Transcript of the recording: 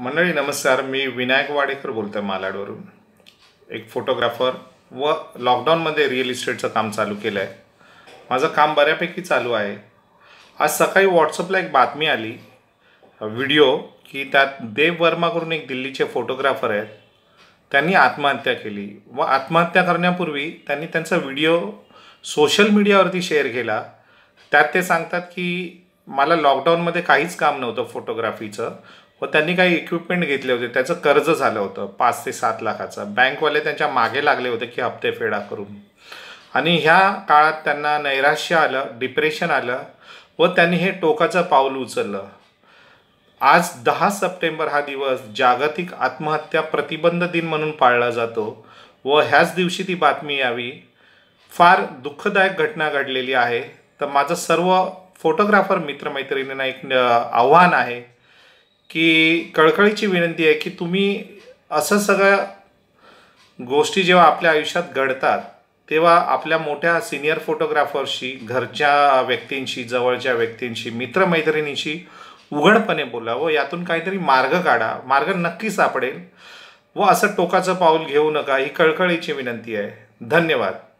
मंडळी नमस्कार मी विनायक वाडेकर बोलतो आहे मालाडवरून एक फोटोग्राफर व लॉकडाऊनमध्ये रिअल इस्टेटचं काम चालू केलं आहे माझं काम बऱ्यापैकी चालू आहे आज सकाळी व्हॉट्सअपला एक बातमी आली व्हिडिओ की त्यात देव वर्मा करून एक दिल्लीचे फोटोग्राफर आहेत त्यांनी आत्महत्या केली व आत्महत्या करण्यापूर्वी त्यांनी त्यांचा व्हिडिओ सोशल मीडियावरती शेअर केला त्यात ते सांगतात की मला लॉकडाऊनमध्ये काहीच काम नव्हतं फोटोग्राफीचं व त्यांनी काही इक्विपमेंट घेतले होते त्याचं कर्ज झालं होतं पाच ते सात लाखाचं बँकवाले त्यांच्या मागे लागले होते की हप्ते फेडा करून आणि ह्या काळात त्यांना नैराश्य आलं डिप्रेशन आलं व त्यांनी हे टोकाचं पाऊल उचललं आज दहा सप्टेंबर हा दिवस जागतिक आत्महत्या प्रतिबंध दिन म्हणून पाळला जातो व ह्याच दिवशी ती बातमी यावी फार दुःखदायक घटना घडलेली आहे तर माझं सर्व फोटोग्राफर मित्रमैत्रिणींना एक आव्हान आहे की कळकळीची विनंती आहे की तुम्ही असं सगळ्या गोष्टी जेव्हा आपल्या आयुष्यात घडतात तेव्हा आपल्या मोठ्या सिनियर फोटोग्राफरशी घरच्या व्यक्तींशी जवळच्या व्यक्तींशी मित्रमैत्रिणींशी उघडपणे व यातून काहीतरी मार्ग काढा मार्ग नक्की सापडेल व असं टोकाचं पाऊल घेऊ नका ही कळकळीची विनंती आहे धन्यवाद